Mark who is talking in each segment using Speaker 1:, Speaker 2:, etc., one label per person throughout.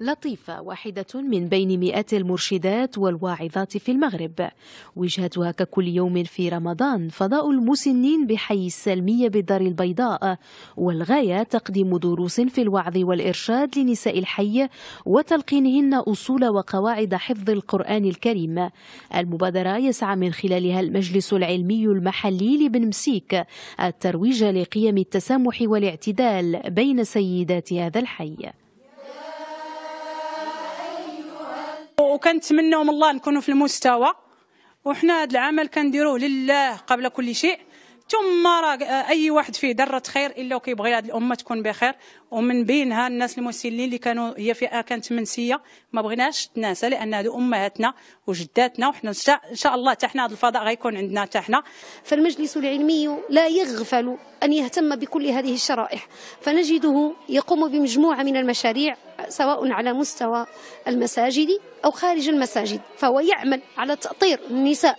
Speaker 1: لطيفة واحدة من بين مئات المرشدات والواعظات في المغرب وجهتها ككل يوم في رمضان فضاء المسنين بحي السلمية بالدار البيضاء والغاية تقديم دروس في الوعظ والإرشاد لنساء الحي وتلقينهن أصول وقواعد حفظ القرآن الكريم المبادرة يسعى من خلالها المجلس العلمي المحلي لبن مسيك الترويج لقيم التسامح والاعتدال بين سيدات هذا الحي
Speaker 2: وكنتمناو من الله نكونوا في المستوى وحنا هذا العمل كنديروه لله قبل كل شيء ثم راه اي واحد فيه ذره خير الا وكيبغي هذه الامه تكون بخير ومن بينها الناس المسلين اللي كانوا هي فئه كانت منسيه ما بغيناش تناسى لان هذو امهاتنا وجداتنا وحنا
Speaker 3: ان شاء الله حتى حنا هذا الفضاء غيكون عندنا حتى حنا فالمجلس العلمي لا يغفل ان يهتم بكل هذه الشرائح فنجده يقوم بمجموعه من المشاريع سواء على مستوى المساجد او خارج المساجد فهو يعمل على تاطير النساء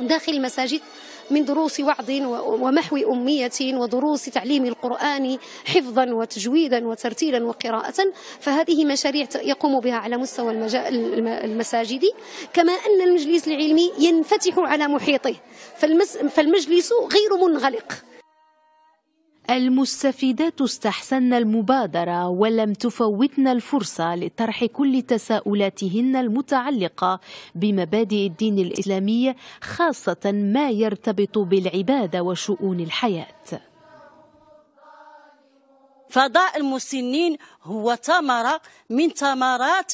Speaker 3: داخل المساجد من دروس وعظ ومحو أمية ودروس تعليم القرآن حفظا وتجويدا وترتيلا وقراءة فهذه مشاريع يقوم بها على مستوى المساجد كما أن المجلس العلمي ينفتح على محيطه فالمجلس غير منغلق
Speaker 1: المستفيدات استحسن المبادرة ولم تفوتن الفرصة لطرح كل تساؤلاتهن المتعلقة بمبادئ الدين الإسلامي خاصة ما يرتبط بالعبادة وشؤون الحياة
Speaker 4: فضاء المسنين هو ثمرة من ثمرات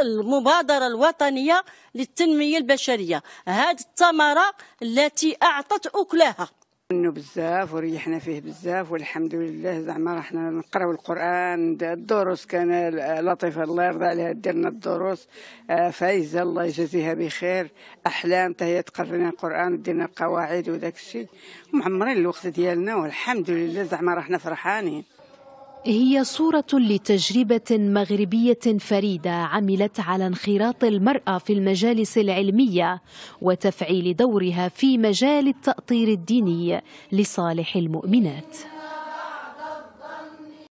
Speaker 4: المبادرة الوطنية للتنمية البشرية هذه الثمرة التي أعطت أكلها
Speaker 5: منه بزاف وريحنا فيه بزاف والحمد لله زعما رحنا نقراو القران الدروس كان لطيفه الله يرضى عليها درنا الدروس آه، فايزه الله يجازيها بخير احلام هي تقرينا القران ودينا القواعد وداك الشيء ومعمرين الوقت ديالنا والحمد لله زعما رحنا فرحانين هي صورة
Speaker 1: لتجربة مغربية فريدة عملت على انخراط المرأة في المجالس العلمية وتفعيل دورها في مجال التأطير الديني لصالح المؤمنات